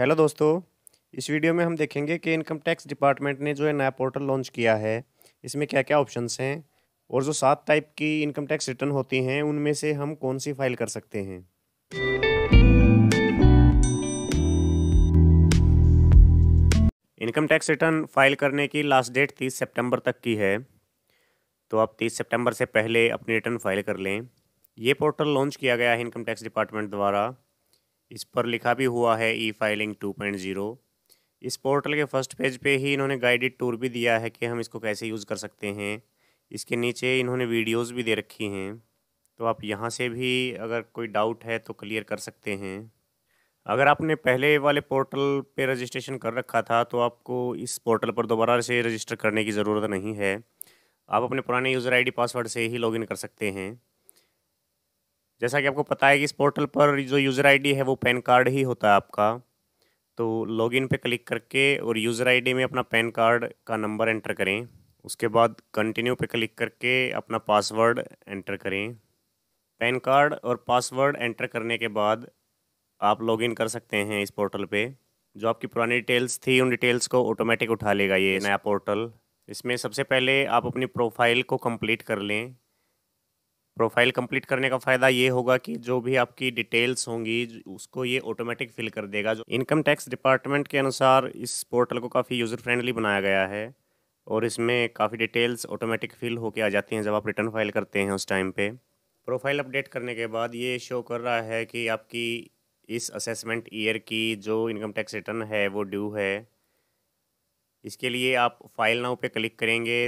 hello दोस्तों इस video में हम देखेंगे कि इनकम टैक्स डिपार्टमेंट ने जो है नया पोर्टल लॉन्च किया है इसमें क्या क्या ऑप्शंस हैं और जो सात टाइप की इनकम टैक्स रिटर्न होती हैं उनमें से हम कौन सी फाइल कर सकते हैं इनकम टैक्स रिटर्न फाइल करने की लास्ट डेट तीस सितंबर तक की है तो आप तीस सितंबर से पहले अपनी रिटर्न फाइल कर लें ये पोर्टल लॉन्च किया गया है इनकम टैक्स डिपार्टमेंट द्वारा इस पर लिखा भी हुआ है e filing two point zero इस पोर्टल के फर्स्ट पेज पे ही इन्होंने गाइडेड टूर भी दिया है कि हम इसको कैसे यूज़ कर सकते हैं इसके नीचे इन्होंने वीडियोस भी दे रखी हैं तो आप यहाँ से भी अगर कोई डाउट है तो क्लियर कर सकते हैं अगर आपने पहले वाले पोर्टल पे रजिस्ट्रेशन कर रखा था तो आपको इस पोर्टल पर दोबारा से रजिस्टर करने की ज़रूरत नहीं है आप अपने पुराने यूज़र आईडी पासवर्ड से ही लॉगिन कर सकते हैं जैसा कि आपको पता है कि इस पोर्टल पर जो यूज़र आईडी है वो पैन कार्ड ही होता है आपका तो लॉगिन पे क्लिक करके और यूज़र आईडी में अपना पैन कार्ड का नंबर एंटर करें उसके बाद कंटिन्यू पे क्लिक करके अपना पासवर्ड एंटर करें पैन कार्ड और पासवर्ड एंटर करने के बाद आप लॉगिन कर सकते हैं इस पोर्टल पे जो आपकी पुरानी डिटेल्स थी उन डिटेल्स को ऑटोमेटिक उठा लेगा ये नया पोर्टल इसमें सबसे पहले आप अपनी प्रोफाइल को कम्प्लीट कर लें प्रोफाइल कंप्लीट करने का फ़ायदा ये होगा कि जो भी आपकी डिटेल्स होंगी उसको ये ऑटोमेटिक फिल कर देगा जो इनकम टैक्स डिपार्टमेंट के अनुसार इस पोर्टल को काफ़ी यूज़र फ्रेंडली बनाया गया है और इसमें काफ़ी डिटेल्स ऑटोमेटिक फिल होके आ जाती हैं जब आप रिटर्न फाइल करते हैं उस टाइम पर प्रोफाइल अपडेट करने के बाद ये शो कर रहा है कि आपकी इस असेसमेंट ईयर की जो इनकम टैक्स रिटर्न है वो ड्यू है इसके लिए आप फाइल नाउ पे क्लिक करेंगे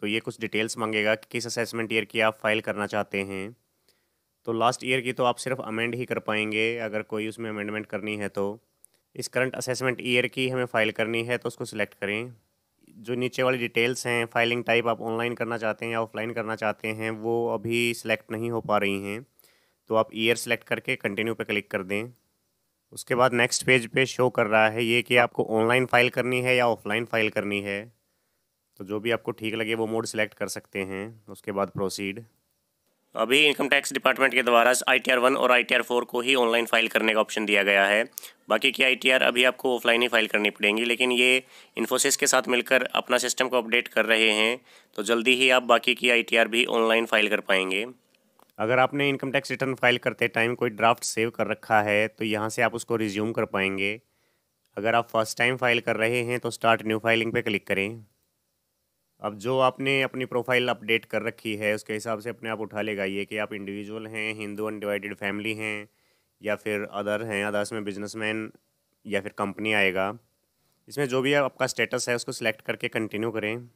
तो ये कुछ डिटेल्स मांगेगा कि किस असेसमेंट ईयर की आप फाइल करना चाहते हैं तो लास्ट ईयर की तो आप सिर्फ अमेंड ही कर पाएंगे अगर कोई उसमें अमेंडमेंट करनी है तो इस करंट असेसमेंट ईयर की हमें फ़ाइल करनी है तो उसको सिलेक्ट करें जो नीचे वाली डिटेल्स हैं फाइलिंग टाइप आप ऑनलाइन करना चाहते हैं या ऑफलाइन करना चाहते हैं वो अभी सिलेक्ट नहीं हो पा रही हैं तो आप ईयर सेलेक्ट करके कंटिन्यू पर क्लिक कर दें उसके बाद नेक्स्ट पेज पे शो कर रहा है ये कि आपको ऑनलाइन फ़ाइल करनी है या ऑफलाइन फ़ाइल करनी है तो जो भी आपको ठीक लगे वो मोड सिलेक्ट कर सकते हैं उसके बाद प्रोसीड अभी इनकम टैक्स डिपार्टमेंट के द्वारा आई टी आर वन और आई टी आर फोर को ही ऑनलाइन फाइल करने का ऑप्शन दिया गया है बाकी की आई टी आर अभी आपको ऑफलाइन ही फाइल करनी पड़ेगी लेकिन ये इन्फोसिस के साथ मिलकर अपना सिस्टम को अपडेट कर रहे हैं तो जल्दी ही आप बाकी की आई टी आर भी ऑनलाइन फाइल कर पाएंगे अगर आपने इनकम टैक्स रिटर्न फाइल करते टाइम कोई ड्राफ्ट सेव कर रखा है तो यहाँ से आप उसको रिज्यूम कर पाएंगे अगर आप फर्स्ट टाइम फाइल कर रहे हैं तो स्टार्ट न्यू फाइलिंग पे क्लिक करें अब जो आपने अपनी प्रोफाइल अपडेट कर रखी है उसके हिसाब से अपने आप उठा लेगा ये कि आप इंडिविजुअल हैं हिंदू अनडिवाइडेड फैमिली हैं या फिर अदर हैं अदर्स में बिजनेसमैन या फिर कंपनी आएगा इसमें जो भी आपका स्टेटस है उसको सिलेक्ट करके कंटिन्यू करें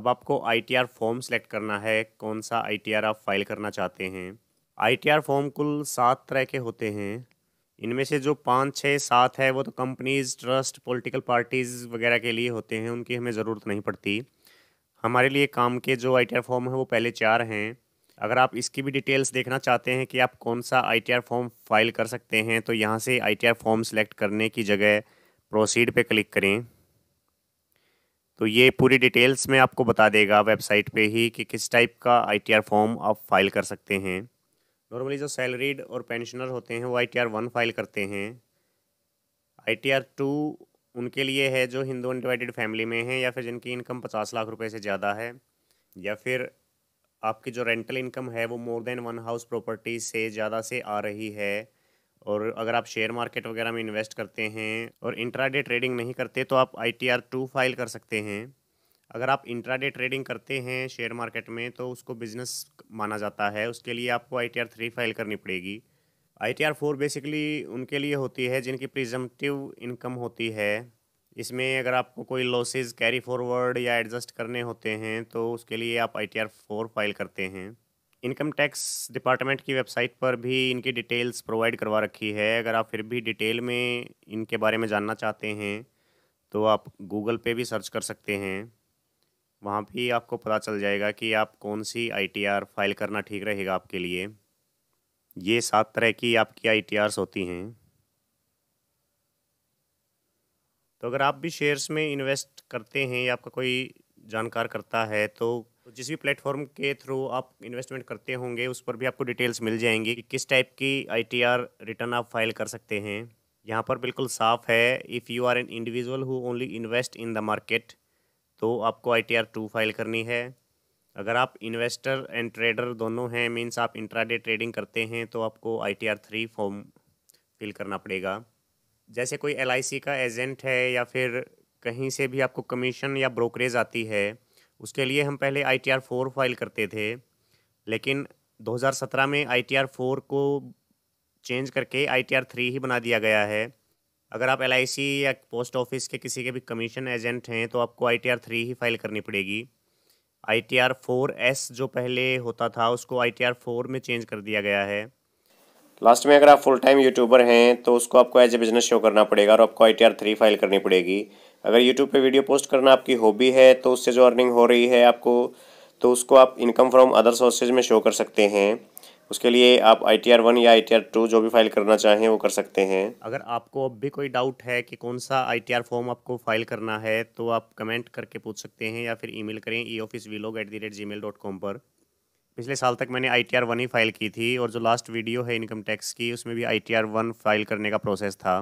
अब आपको आई फॉर्म सेलेक्ट करना है कौन सा आई आप फाइल करना चाहते हैं आई फॉर्म कुल सात तरह के होते हैं इनमें से जो पाँच छः सात है वो तो कंपनीज ट्रस्ट पॉलिटिकल पार्टीज़ वगैरह के लिए होते हैं उनकी हमें ज़रूरत नहीं पड़ती हमारे लिए काम के जो आई फॉर्म है वो पहले चार हैं अगर आप इसकी भी डिटेल्स देखना चाहते हैं कि आप कौन सा आई फॉर्म फाइल कर सकते हैं तो यहाँ से आई फॉर्म सेलेक्ट करने की जगह प्रोसीड पे क्लिक करें तो ये पूरी डिटेल्स में आपको बता देगा वेबसाइट पे ही कि किस टाइप का आई फॉर्म आप फाइल कर सकते हैं नॉर्मली जो सैलरीड और पेंशनर होते हैं वो I T R one file करते हैं आई टी आर टू उनके लिए है जो हिंदू अनडिवाइडेड फैमिली में हैं या फिर जिनकी इनकम पचास लाख रुपए से ज़्यादा है या फिर आपकी जो रेंटल इनकम है वो more than one house property से ज़्यादा से आ रही है और अगर आप शेयर मार्केट वगैरह में इन्वेस्ट करते हैं और इंट्राडे ट्रेडिंग नहीं करते तो आप I T R two file कर सकते हैं अगर आप इंट्राडे ट्रेडिंग करते हैं शेयर मार्केट में तो उसको बिजनेस माना जाता है उसके लिए आपको I T R three file करनी पड़ेगी I T R four basically उनके लिए होती है जिनकी प्रिजम्पटिव इनकम होती है इसमें अगर आपको कोई लॉसेज कैरी फॉरवर्ड या एडजस्ट करने होते हैं तो उसके लिए आप I T R four file करते हैं इनकम टैक्स डिपार्टमेंट की वेबसाइट पर भी इनकी डिटेल्स प्रोवाइड करवा रखी है अगर आप फिर भी डिटेल में इनके बारे में जानना चाहते हैं तो आप गूगल पे भी सर्च कर सकते हैं वहाँ भी आपको पता चल जाएगा कि आप कौन सी आईटीआर फाइल करना ठीक रहेगा आपके लिए ये सात तरह की आपकी आईटीआरस होती हैं तो अगर आप भी शेयर्स में इन्वेस्ट करते हैं या आपका कोई जानकार करता है तो जिस भी प्लेटफॉर्म के थ्रू आप इन्वेस्टमेंट करते होंगे उस पर भी आपको डिटेल्स मिल जाएंगी कि किस टाइप की आईटीआर रिटर्न आप फाइल कर सकते हैं यहाँ पर बिल्कुल साफ है if you are an individual who only invest in the market तो आपको I T R two file करनी है अगर आप इन्वेस्टर एंड ट्रेडर दोनों हैं मीन्स आप इंट्राडे ट्रेडिंग करते हैं तो आपको I T R three form fill करना पड़ेगा जैसे कोई एल आई सी का एजेंट है या फिर कहीं से भी आपको कमीशन या ब्रोकरेज आती है उसके लिए हम पहले I T R four file करते थे लेकिन 2017 में आई टी आर फोर को चेंज करके आई टी आर थ्री ही बना दिया गया है अगर आप एल या पोस्ट ऑफिस के किसी के भी कमीशन एजेंट हैं तो आपको आई टी आर थ्री ही फाइल करनी पड़ेगी I T R four S जो पहले होता था उसको आई टी आर फोर में चेंज कर दिया गया है लास्ट में अगर आप फुल टाइम यूट्यूबर हैं तो उसको आपको एज ए बिजनेस शो करना पड़ेगा और आपको I T R three file करनी पड़ेगी अगर यूट्यूब पे वीडियो पोस्ट करना आपकी हॉबी है तो उससे जो अर्निंग हो रही है आपको तो उसको आप इनकम फ्रॉम अदर सोर्सेज में शो कर सकते हैं उसके लिए आप आई टी आर वन या आई टी आर टू जो भी फाइल करना चाहें वो कर सकते हैं अगर आपको अब भी कोई डाउट है कि कौन सा आई टी आर फॉर्म आपको फाइल करना है तो आप कमेंट करके पूछ सकते हैं या फिर ई मेल करें e office vlog at the rate Gmail dot com पर पिछले साल तक मैंने आई टी आर वन ही फाइल की थी और जो लास्ट वीडियो है इनकम टैक्स की उसमें भी I T R one file करने का प्रोसेस था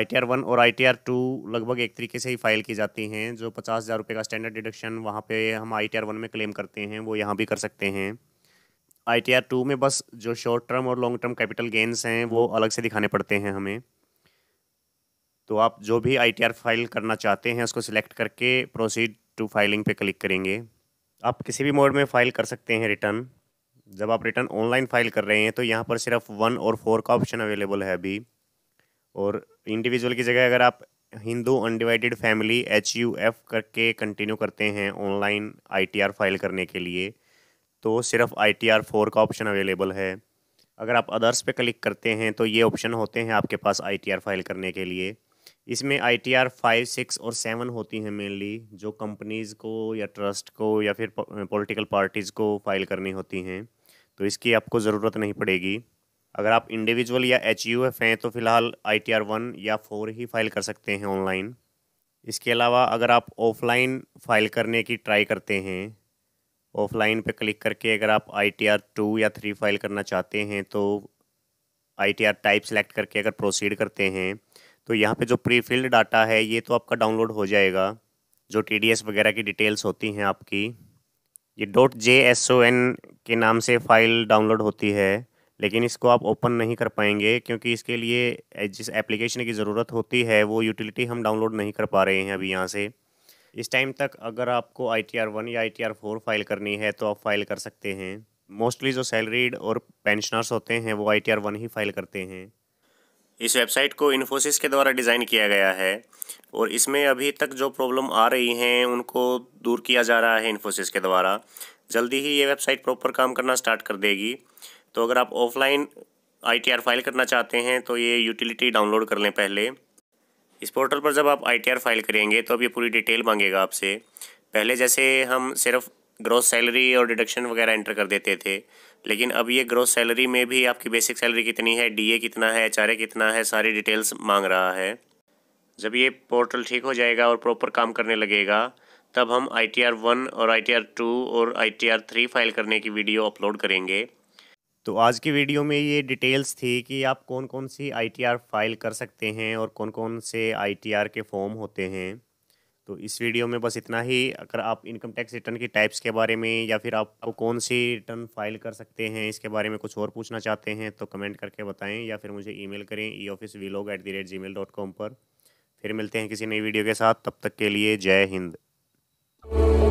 आई टी आर वन और आई टी आर टू लगभग एक तरीके से ही फाइल की जाती हैं जो पचास हज़ार रुपये का स्टैंडर्ड डिडक्शन वहाँ पे हम आई टी आर वन में क्लेम करते हैं वो यहाँ भी कर सकते हैं आई टी आर टू में बस जो शॉर्ट टर्म और लॉन्ग टर्म कैपिटल गेंस हैं वो अलग से दिखाने पड़ते हैं हमें तो आप जो भी आई टी आर फाइल करना चाहते हैं उसको सिलेक्ट करके प्रोसीड टू फाइलिंग पे क्लिक करेंगे आप किसी भी मोड में फ़ाइल कर सकते हैं रिटर्न जब आप रिटर्न ऑनलाइन फाइल कर रहे हैं तो यहाँ पर सिर्फ वन और फोर का ऑप्शन अवेलेबल है अभी और इंडिविजुअल की जगह अगर आप Hindu undivided family H U F करके कंटिन्यू करते हैं online I T R file करने के लिए तो सिर्फ आई टी आर फोर का ऑप्शन अवेलेबल है अगर आप अदर्स पे क्लिक करते हैं तो ये ऑप्शन होते हैं आपके पास आई टी आर फाइल करने के लिए इसमें I T R five six और सेवन होती हैं मेनली जो कंपनीज़ को या ट्रस्ट को या फिर पॉलिटिकल पार्टीज़ को फाइल करनी होती हैं तो इसकी आपको ज़रूरत नहीं पड़ेगी अगर आप इंडिविजुअल या एच यू एफ हैं तो फ़िलहाल आई टी आर वन या फोर ही फाइल कर सकते हैं ऑनलाइन इसके अलावा अगर आप ऑफलाइन फाइल करने की ट्राई करते हैं ऑफलाइन पे क्लिक करके अगर आप आई टी आर टू या थ्री फाइल करना चाहते हैं तो I T R type select करके अगर प्रोसीड करते हैं तो यहाँ पे जो प्रीफिल्ड डाटा है ये तो आपका डाउनलोड हो जाएगा जो टी डी एस वगैरह की डिटेल्स होती हैं आपकी ये dot J S O N के नाम से फ़ाइल डाउनलोड होती है लेकिन इसको आप ओपन नहीं कर पाएंगे क्योंकि इसके लिए जिस एप्लीकेशन की ज़रूरत होती है वो यूटिलिटी हम डाउनलोड नहीं कर पा रहे हैं अभी यहाँ से इस टाइम तक अगर आपको आई टी आर वन या I T R four file करनी है तो आप फाइल कर सकते हैं मोस्टली जो सैलरीड और पेंशनर्स होते हैं वो आई टी आर वन ही फाइल करते हैं इस वेबसाइट को इन्फोसिस के द्वारा डिज़ाइन किया गया है और इसमें अभी तक जो प्रॉब्लम आ रही हैं उनको दूर किया जा रहा है इन्फोसिस के द्वारा जल्दी ही ये वेबसाइट प्रॉपर काम करना स्टार्ट कर देगी तो अगर आप ऑफलाइन आई फाइल करना चाहते हैं तो ये यूटिलिटी डाउनलोड कर लें पहले इस पोर्टल पर जब आप आई फाइल करेंगे तो अब ये पूरी डिटेल मांगेगा आपसे पहले जैसे हम सिर्फ ग्रोथ सैलरी और डिडक्शन वगैरह एंटर कर देते थे लेकिन अब ये ग्रोथ सैलरी में भी आपकी बेसिक सैलरी कितनी है डीए कितना है एचआरए कितना है सारी डिटेल्स मांग रहा है जब ये पोर्टल ठीक हो जाएगा और प्रॉपर काम करने लगेगा तब हम आई टी आर वन और आई टी आर टू और I T R three file करने की वीडियो अपलोड करेंगे तो आज की वीडियो में ये डिटेल्स थी कि आप कौन कौन सी आईटीआर फाइल कर सकते हैं और कौन कौन से आईटीआर के फॉर्म होते हैं तो इस वीडियो में बस इतना ही अगर आप इनकम टैक्स रिटर्न की टाइप्स के बारे में या फिर आप कौन सी रिटर्न फाइल कर सकते हैं इसके बारे में कुछ और पूछना चाहते हैं तो कमेंट करके बताएं या फिर मुझे ईमेल करें e office vlog at the rate Gmail dot com पर फिर मिलते हैं किसी नई वीडियो के साथ तब तक के लिए जय हिंद